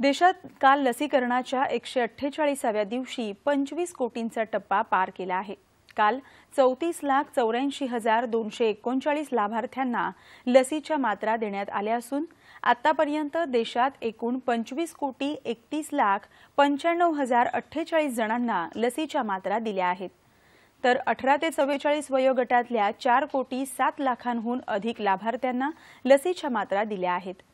देशात काल लसीकरणाच्या एकशे अठ्ठेचाळीसाव्या दिवशी पंचवीस कोटींचा टप्पा पार केला आहे काल चौतीस लाख चौऱ्याऐंशी हजार दोनशे एकोणचाळीस लाभार्थ्यांना लसीच्या मात्रा देण्यात आल्या असून आतापर्यंत देशात एकूण पंचवीस कोटी एकतीस लाख पंच्याण्णव हजार अठ्ठेचाळीस जणांना लसीच्या मात्रा दिल्या आहेत तर अठरा ते चव्वेचाळीस वयोगटातल्या चार कोटी सात लाखांहून अधिक लाभार्थ्यांना लसीच्या मात्रा दिल्या आहेत